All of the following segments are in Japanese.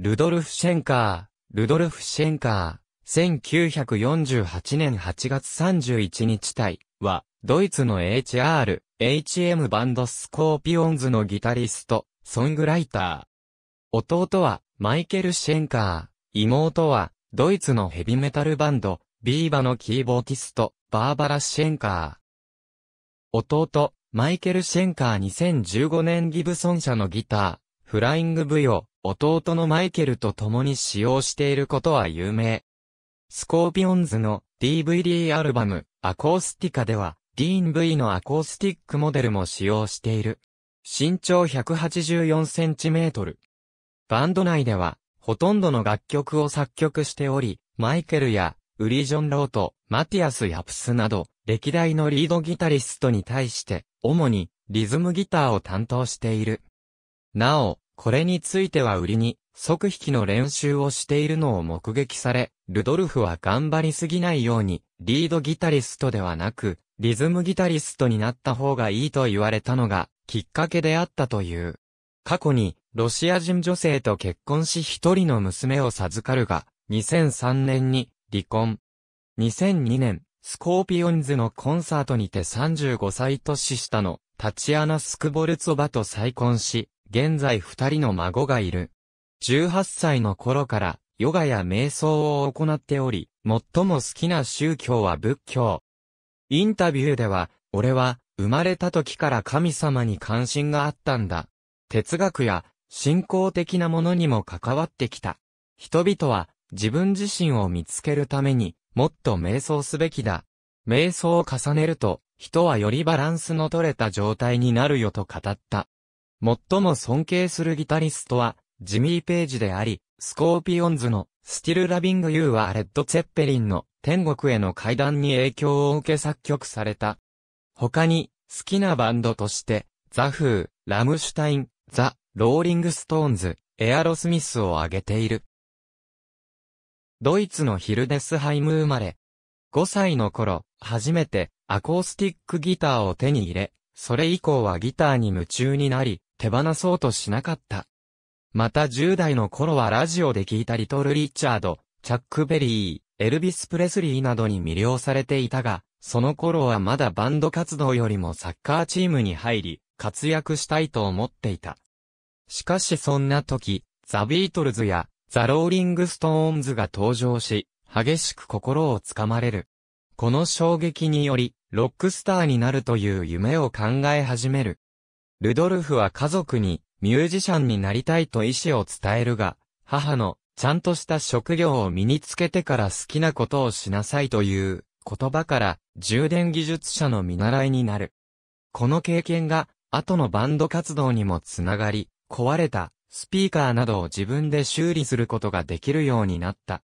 ルドルフ・シェンカー、ルドルフ・シェンカー、1948年8月31日隊は、ドイツの HR、HM バンドスコーピオンズのギタリスト、ソングライター。弟は、マイケル・シェンカー、妹は、ドイツのヘビメタルバンド、ビーバのキーボーティスト、バーバラ・シェンカー。弟、マイケル・シェンカー2015年ギブソン社のギター、フライング V を弟のマイケルと共に使用していることは有名。スコーピオンズの DVD アルバムアコースティカではディーン V のアコースティックモデルも使用している。身長 184cm。バンド内ではほとんどの楽曲を作曲しており、マイケルやウリジョン・ロート、マティアス・ヤプスなど、歴代のリードギタリストに対して、主にリズムギターを担当している。なお、これについては売りに、即引きの練習をしているのを目撃され、ルドルフは頑張りすぎないように、リードギタリストではなく、リズムギタリストになった方がいいと言われたのが、きっかけであったという。過去に、ロシア人女性と結婚し一人の娘を授かるが、2003年に離婚。2002年、スコーピオンズのコンサートにて35歳年下のタチアナ・スクボルツォバと再婚し、現在二人の孫がいる。18歳の頃からヨガや瞑想を行っており、最も好きな宗教は仏教。インタビューでは、俺は生まれた時から神様に関心があったんだ。哲学や信仰的なものにも関わってきた。人々は自分自身を見つけるためにもっと瞑想すべきだ。瞑想を重ねると人はよりバランスの取れた状態になるよと語った。最も尊敬するギタリストは、ジミー・ページであり、スコーピオンズの、スティル・ラビング・ユーはレッド・ツェッペリンの、天国への階段に影響を受け作曲された。他に、好きなバンドとして、ザ・フー、ラムシュタイン、ザ・ローリング・ストーンズ、エアロスミスを挙げている。ドイツのヒルデスハイム生まれ。5歳の頃、初めてアコースティックギターを手に入れ、それ以降はギターに夢中になり、手放そうとしなかった。また10代の頃はラジオで聞いたリトル・リチャード、チャック・ベリー、エルビス・プレスリーなどに魅了されていたが、その頃はまだバンド活動よりもサッカーチームに入り、活躍したいと思っていた。しかしそんな時、ザ・ビートルズやザ・ローリング・ストーンズが登場し、激しく心をつかまれる。この衝撃により、ロックスターになるという夢を考え始める。ルドルフは家族にミュージシャンになりたいと意思を伝えるが、母のちゃんとした職業を身につけてから好きなことをしなさいという言葉から充電技術者の見習いになる。この経験が後のバンド活動にもつながり、壊れたスピーカーなどを自分で修理することができるようになった。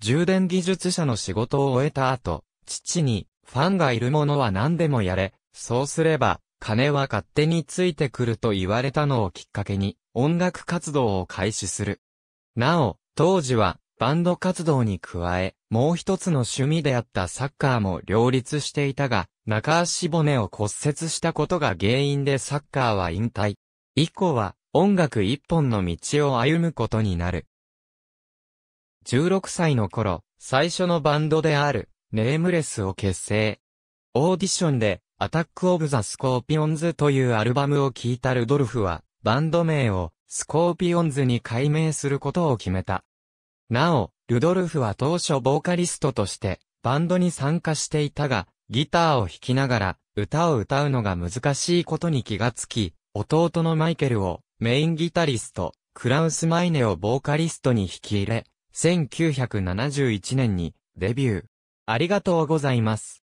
充電技術者の仕事を終えた後、父にファンがいるものは何でもやれ、そうすれば金は勝手についてくると言われたのをきっかけに、音楽活動を開始する。なお、当時は、バンド活動に加え、もう一つの趣味であったサッカーも両立していたが、中足骨を骨折したことが原因でサッカーは引退。以降は、音楽一本の道を歩むことになる。16歳の頃、最初のバンドである、ネームレスを結成。オーディションで、アタック・オブ・ザ・スコーピオンズというアルバムを聴いたルドルフは、バンド名を、スコーピオンズに改名することを決めた。なお、ルドルフは当初ボーカリストとして、バンドに参加していたが、ギターを弾きながら、歌を歌うのが難しいことに気がつき、弟のマイケルを、メインギタリスト、クラウス・マイネをボーカリストに引き入れ、1971年に、デビュー。ありがとうございます。